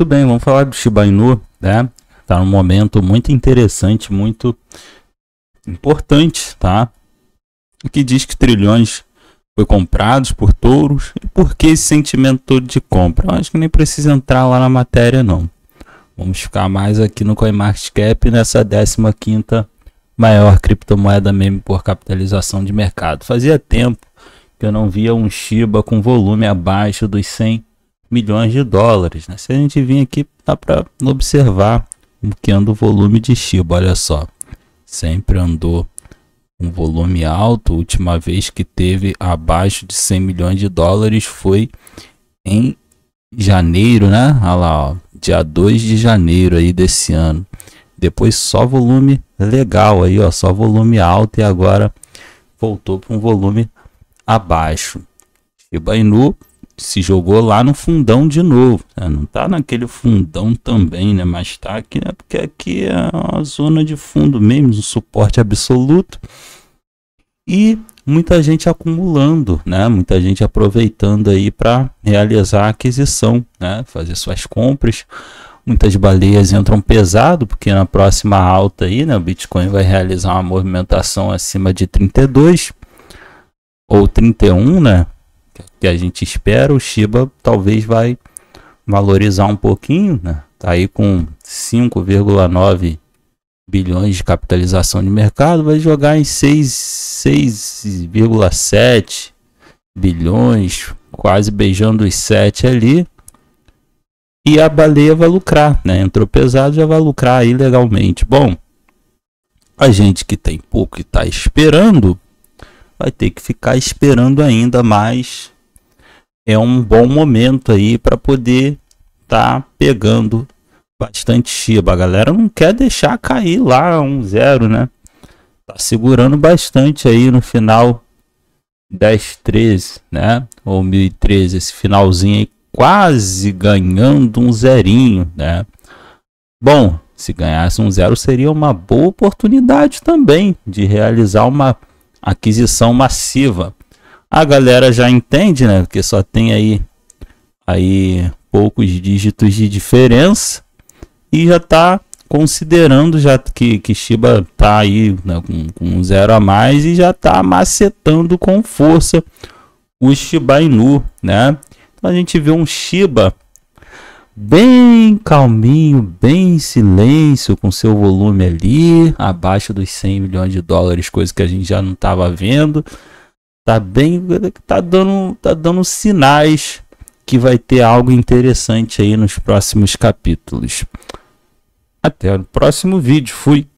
Tudo bem, vamos falar do Shiba Inu, né? Tá num momento muito interessante, muito importante, tá? O que diz que trilhões foi comprados por touros e por que esse sentimento todo de compra? Eu acho que nem precisa entrar lá na matéria não. Vamos ficar mais aqui no CoinMarketCap nessa 15ª maior criptomoeda meme por capitalização de mercado. Fazia tempo que eu não via um Shiba com volume abaixo dos 100 milhões de dólares. Né? Se a gente vir aqui, dá para observar um que anda o volume de Shiba, olha só. Sempre andou um volume alto, a última vez que teve abaixo de 100 milhões de dólares foi em janeiro, né? Olha lá, ó, dia 2 de janeiro aí desse ano. Depois só volume legal aí, ó, só volume alto e agora voltou para um volume abaixo. Shiba Inu se jogou lá no fundão de novo. Né? Não tá naquele fundão também, né? Mas tá aqui, né? Porque aqui é uma zona de fundo mesmo, um suporte absoluto. E muita gente acumulando, né? Muita gente aproveitando aí para realizar a aquisição, né? Fazer suas compras. Muitas baleias entram pesado, porque na próxima alta aí, né, o Bitcoin vai realizar uma movimentação acima de 32 ou 31, né? que a gente espera, o Shiba talvez vai valorizar um pouquinho, né? Tá aí com 5,9 bilhões de capitalização de mercado, vai jogar em 6,7 bilhões, quase beijando os 7 ali. E a baleia vai lucrar, né? Entrou pesado, já vai lucrar aí legalmente. Bom, a gente que tem pouco e está esperando, vai ter que ficar esperando ainda mais é um bom momento aí para poder tá pegando bastante Shiba. A galera não quer deixar cair lá um zero, né? Tá segurando bastante aí no final 13, né? Ou 1013, esse finalzinho aí quase ganhando um zerinho, né? Bom, se ganhasse um zero seria uma boa oportunidade também de realizar uma aquisição massiva. A galera já entende, né? Porque só tem aí, aí poucos dígitos de diferença e já está considerando já que, que Shiba tá aí né, com, com zero a mais e já está macetando com força o Shiba Inu, né? Então a gente vê um Shiba bem calminho, bem em silêncio, com seu volume ali abaixo dos 100 milhões de dólares, coisa que a gente já não estava vendo. Tá bem, tá dando, tá dando sinais que vai ter algo interessante aí nos próximos capítulos. Até o próximo vídeo. Fui.